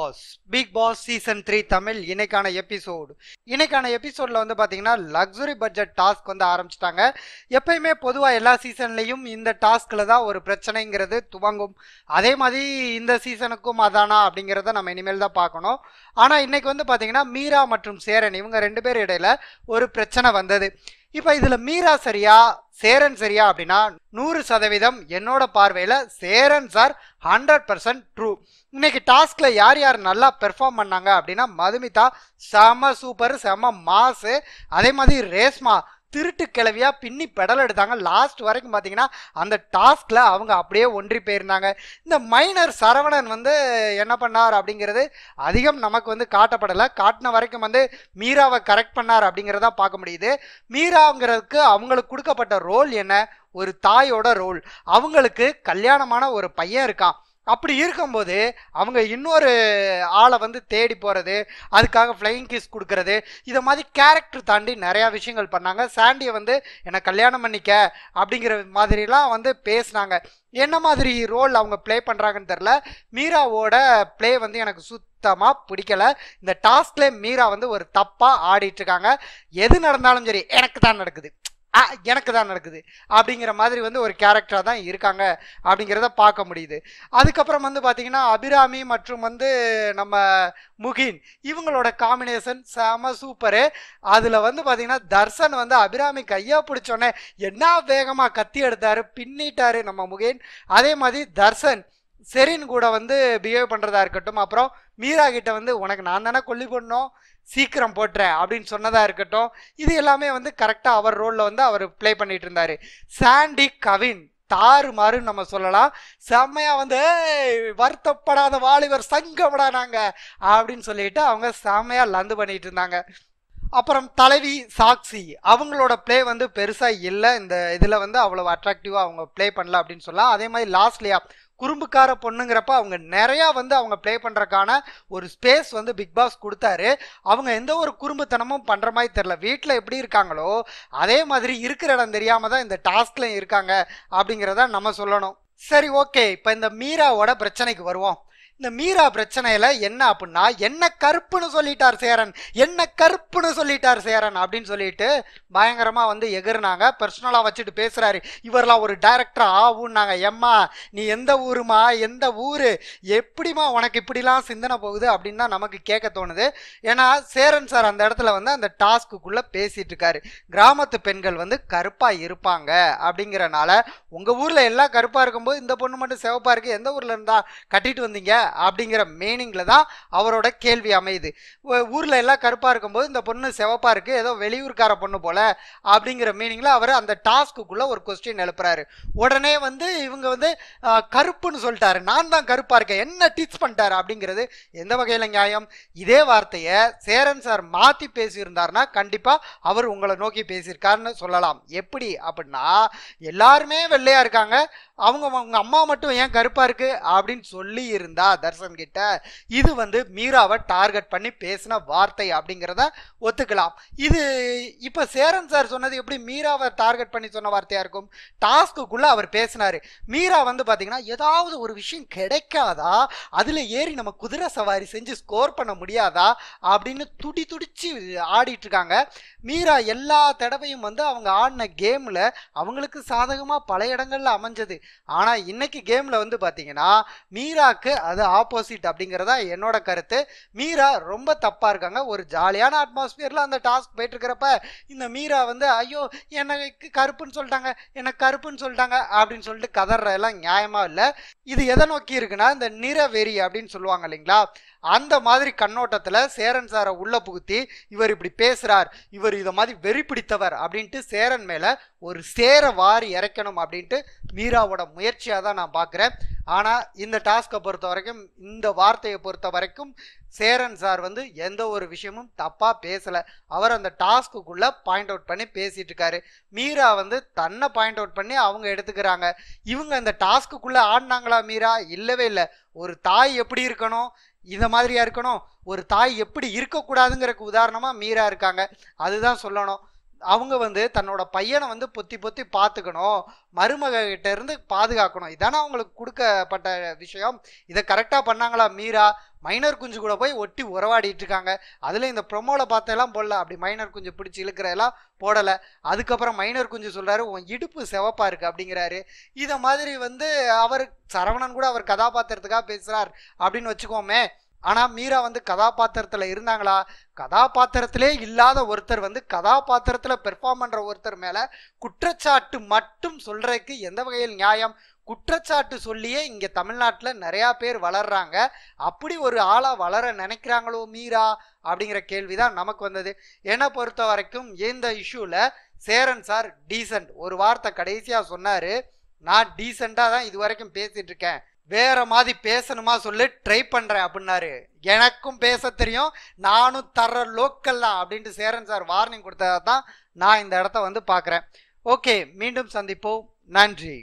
pass Bigg Boss season three Tamil இன்னைக்கான episode இன்னைக்கான எபிசோடில் வந்து பார்த்தீங்கன்னா லக்ஸுரி பட்ஜெட் டாஸ்க் வந்து ஆரம்பிச்சிட்டாங்க எப்பயுமே பொதுவாக எல்லா சீசன்லேயும் இந்த டாஸ்கில் தான் ஒரு பிரச்சனைங்கிறது துவங்கும் அதே மாதிரி இந்த சீசனுக்கும் அதானா அப்படிங்கிறத நம்ம இனிமேல் தான் பார்க்கணும் ஆனால் இன்னைக்கு வந்து பார்த்தீங்கன்னா மீரா மற்றும் சேரன் இவங்க ரெண்டு பேர் இடையில ஒரு பிரச்சனை வந்தது இப்போ இதில் மீரா சரியா சேரன் சரியா அப்படின்னா நூறு சதவீதம் என்னோட பார்வையில் Cheran sir hundred percent true இன்னைக்கு டாஸ்க்ல யார் யார் நல்லா பெர்ஃபார்ம் பண்ணாங்க அப்படின்னா மதுமிதா செம சூப்பர் செம மாசு அதே மாதிரி ரேஸ்மா திருட்டு கிளவியாக பின்னி பெடல் எடுத்தாங்க லாஸ்ட் வரைக்கும் பார்த்தீங்கன்னா அந்த டாஸ்கில் அவங்க அப்படியே ஒன்றி போயிருந்தாங்க இந்த மைனர் சரவணன் வந்து என்ன பண்ணார் அப்படிங்கிறது அதிகம் நமக்கு வந்து காட்டப்படலை காட்டின வரைக்கும் வந்து மீராவை கரெக்ட் பண்ணார் அப்படிங்கிறதா பார்க்க முடியுது மீராங்கிறதுக்கு அவங்களுக்கு கொடுக்கப்பட்ட ரோல் என்ன ஒரு தாயோட ரோல் அவங்களுக்கு கல்யாணமான ஒரு பையன் இருக்கான் அப்படி இருக்கும்போது அவங்க இன்னொரு ஆளை வந்து தேடி போகிறது அதுக்காக ஃப்ளையிங் கீஸ் கொடுக்கறது இதை மாதிரி கேரக்டர் தாண்டி நிறையா விஷயங்கள் பண்ணாங்க சாண்டியை வந்து என்னை கல்யாணம் பண்ணிக்க அப்படிங்கிற மாதிரிலாம் வந்து பேசினாங்க என்ன மாதிரி ரோல் அவங்க ப்ளே பண்ணுறாங்கன்னு தெரில மீராவோட ப்ளே வந்து எனக்கு சுத் சுத்தமாக பிடிக்கல இந்த டாஸ்க்லேயே மீரா வந்து ஒரு தப்பாக ஆடிட்டுருக்காங்க எது நடந்தாலும் சரி எனக்கு தான் நடக்குது எனக்கு தான் நடக்குது அப்படிங்கிற மாதிரி வந்து ஒரு கேரக்டராக தான் இருக்காங்க அப்படிங்கிறத பார்க்க முடியுது அதுக்கப்புறம் வந்து பார்த்தீங்கன்னா அபிராமி மற்றும் வந்து நம்ம முகின் இவங்களோட காம்பினேஷன் செம சூப்பரு அதில் வந்து பார்த்தீங்கன்னா தர்சன் வந்து அபிராமி கையாக பிடிச்சோன்னே என்ன வேகமாக கத்தி எடுத்தார் பின்னிட்டார் நம்ம முகின் அதே மாதிரி தர்சன் செரின் கூட வந்து பிஹேவ் பண்ணுறதா இருக்கட்டும் அப்புறம் மீரா கிட்ட வந்து உனக்கு நான் தானே கொல்லி போடணும் சீக்கிரம் போட்டுறேன் அப்படின்னு சொன்னதாக இருக்கட்டும் இது எல்லாமே வந்து கரெக்டாக அவர் ரோலில் வந்து அவர் ப்ளே பண்ணிட்டு இருந்தார் சாண்டி கவின் தாறு மாறுன்னு நம்ம சொல்லலாம் செம்மையா வந்து வருத்தப்படாத வாலிபர் சங்கப்படா நாங்க அப்படின்னு சொல்லிட்டு அவங்க செம்மையா லந்து பண்ணிட்டு இருந்தாங்க அப்புறம் தலைவி சாக்சி அவங்களோட பிளே வந்து பெருசாக இல்லை இந்த இதில் வந்து அவ்வளோ அட்ராக்டிவாக அவங்க ப்ளே பண்ணல அப்படின்னு சொல்லலாம் அதே மாதிரி லாஸ்ட்லியா குறும்புக்கார பொண்ணுங்கிறப்ப அவங்க நிறையா வந்து அவங்க ப்ளே பண்ணுறக்கான ஒரு ஸ்பேஸ் வந்து பிக் பாஸ் கொடுத்தாரு அவங்க எந்த ஒரு குறும்புத்தனமும் பண்ணுற மாதிரி தெரில வீட்டில் எப்படி இருக்காங்களோ அதே மாதிரி இருக்கிற இடம் தெரியாமல் தான் இந்த டாஸ்க்லையும் இருக்காங்க அப்படிங்கிறத நம்ம சொல்லணும் சரி ஓகே இப்போ இந்த மீராவோட பிரச்சனைக்கு வருவோம் இந்த மீரா பிரச்சனையில என்ன அப்படின்னா என்ன கருப்புன்னு சொல்லிட்டார் சேரன் என்ன கருப்புன்னு சொல்லிட்டார் சேரன் அப்படின்னு சொல்லிட்டு பயங்கரமா வந்து எகிர்னாங்க பர்சனலா வச்சுட்டு பேசுறாரு இவரெல்லாம் ஒரு டைரக்டர் ஆகும்னாங்க எம்மா நீ எந்த ஊருமா எந்த ஊரு எப்படிமா உனக்கு இப்படிலாம் சிந்தனை போகுது அப்படின்னு தான் நமக்கு கேட்க தோணுது ஏன்னா சேரன் சார் அந்த இடத்துல வந்து அந்த டாஸ்க்குள்ள பேசிட்டு இருக்காரு கிராமத்து பெண்கள் வந்து கருப்பா இருப்பாங்க அப்படிங்கிறனால உங்க ஊர்ல எல்லாம் கருப்பா இருக்கும்போது இந்த பொண்ணு மட்டும் சிவப்பா இருக்கு எந்த ஊர்ல இருந்தா கட்டிட்டு வந்தீங்க அப்படிங்கிற மீனிங்கில் தான் அவரோட கேள்வி அமையுது ஊரில் எல்லாம் கருப்பாக இருக்கும்போது இந்த பொண்ணு சிவப்பாக இருக்குது ஏதோ வெளியூர்கார பொண்ணு போல் அப்படிங்கிற மீனிங்கில் அவர் அந்த டாஸ்க்குள்ளே ஒரு கொஸ்டின் எழுப்புறாரு உடனே வந்து இவங்க வந்து கருப்புன்னு சொல்லிட்டாரு நான் தான் கருப்பாக இருக்கேன் என்ன டீச் பண்ணிட்டாரு அப்படிங்கிறது எந்த வகையில் நியாயம் இதே வார்த்தையை சேரன் சார் மாற்றி பேசியிருந்தார்னா கண்டிப்பாக அவர் உங்களை நோக்கி பேசியிருக்காருன்னு சொல்லலாம் எப்படி அப்படின்னா எல்லாருமே வெள்ளையாக இருக்காங்க அவங்க அவங்க அம்மா மட்டும் ஏன் கருப்பாக இருக்குது அப்படின்னு சொல்லி இருந்தால் தர்சன் கிட்ட இது வந்து மீராவை டார்கெட் பண்ணி பேசின வார்த்தை அப்படிங்கிறத ஒத்துக்கலாம் இது இப்போ சேரன் சார் சொன்னது எப்படி மீராவை டார்கெட் பண்ணி சொன்ன வார்த்தையாக இருக்கும் டாஸ்க்குள்ளே அவர் பேசினார் மீரா வந்து பார்த்தீங்கன்னா ஏதாவது ஒரு விஷயம் கிடைக்காதா அதில் ஏறி நம்ம குதிரை சவாரி செஞ்சு ஸ்கோர் பண்ண முடியாதா அப்படின்னு துடி துடிச்சு ஆடிட்டு இருக்காங்க மீரா எல்லா தடவையும் வந்து அவங்க ஆடின கேமில் அவங்களுக்கு சாதகமாக பல இடங்களில் அமைஞ்சது ஆனால் இன்னைக்கு கேமில் வந்து பார்த்தீங்கன்னா மீராக்கு அது ஆப்போசிட் அப்படிங்கிறதா என்னோட கருத்து மீரா ரொம்ப தப்பாக இருக்காங்க ஒரு ஜாலியான அட்மாஸ்பியரில் அந்த டாஸ்க் போயிட்டுருக்கிறப்ப இந்த மீரா வந்து ஐயோ எனக்கு கருப்புன்னு சொல்லிட்டாங்க எனக்கு கருப்புன்னு சொல்லிட்டாங்க அப்படின்னு சொல்லிட்டு கதறதெல்லாம் நியாயமாக இல்லை இது எதை நோக்கி இருக்குன்னா இந்த நிறவெறி அப்படின்னு சொல்லுவாங்க இல்லைங்களா அந்த மாதிரி கண்ணோட்டத்தில் சேரன் சாரை உள்ளே புகுத்தி இவர் இப்படி பேசுகிறார் இவர் இதை மாதிரி வெறி பிடித்தவர் அப்படின்ட்டு சேரன் மேலே ஒரு சேர வாரி இறைக்கணும் அப்படின்ட்டு மீராவோட முயற்சியாக தான் நான் பார்க்குறேன் ஆனால் இந்த டாஸ்க்கை பொறுத்த வரைக்கும் இந்த வார்த்தையை பொறுத்த வரைக்கும் சேரன் சார் வந்து எந்த ஒரு விஷயமும் தப்பாக பேசலை அவர் அந்த டாஸ்க்குள்ளே பாயிண்ட் அவுட் பண்ணி பேசிகிட்டு இருக்காரு மீரா வந்து தன்னை பாயிண்ட் அவுட் பண்ணி அவங்க எடுத்துக்கிறாங்க இவங்க அந்த டாஸ்க்குள்ளே ஆடினாங்களா மீரா இல்லவே இல்லை ஒரு தாய் எப்படி இருக்கணும் இந்த மாதிரியா இருக்கணும் ஒரு தாய் எப்படி இருக்கக்கூடாதுங்கிறக்கு உதாரணமாக மீரா இருக்காங்க அதுதான் சொல்லணும் அவங்க வந்து தன்னோட பையனை வந்து பொத்தி பொத்தி பார்த்துக்கணும் மருமக கிட்ட இருந்து பாதுகாக்கணும் இதானே அவங்களுக்கு கொடுக்கப்பட்ட விஷயம் இதை கரெக்டாக பண்ணாங்களா மீரா மைனர் குஞ்சு கூட போய் ஒட்டி உறவாடிட்டு இருக்காங்க அதில் இந்த ப்ரொமோவில் பார்த்தெல்லாம் போடல அப்படி மைனர் குஞ்சு பிடிச்சி இழுக்கிறதெல்லாம் போடலை அதுக்கப்புறம் மைனர் குஞ்சு சொல்கிறாரு உன் இடுப்பு செவப்பாக இருக்குது அப்படிங்கிறாரு இதை மாதிரி வந்து அவர் சரவணன் கூட அவர் கதாபாத்திரத்துக்காக பேசுகிறார் அப்படின்னு வச்சுக்கோமே ஆனால் மீரா வந்து கதாபாத்திரத்தில் இருந்தாங்களா கதாபாத்திரத்திலே இல்லாத ஒருத்தர் வந்து கதாபாத்திரத்தில் பெர்ஃபார்ம் பண்ணுற ஒருத்தர் மேலே குற்றச்சாட்டு மட்டும் சொல்கிறதுக்கு எந்த வகையில் நியாயம் குற்றச்சாட்டு சொல்லியே இங்கே தமிழ்நாட்டில் நிறையா பேர் வளர்றாங்க அப்படி ஒரு ஆளாக வளர நினைக்கிறாங்களோ மீரா அப்படிங்கிற கேள்விதான் நமக்கு வந்தது என்னை பொறுத்த வரைக்கும் இந்த இஷ்யூவில் சேரன் சார் டீசன்ட் ஒரு வார்த்தை கடைசியாக சொன்னார் நான் டீசெண்டாக தான் இது வரைக்கும் பேசிகிட்டு இருக்கேன் வேற மாதிரி பேசணுமா சொல்லு ட்ரை பண்ணுறேன் அப்படின்னாரு எனக்கும் பேச தெரியும் நானும் தர லோக்கல்லாம் அப்படின்ட்டு சேரன் சார் வார்னிங் கொடுத்ததா தான் நான் இந்த இடத்த வந்து பார்க்குறேன் ஓகே மீண்டும் சந்திப்போம் நன்றி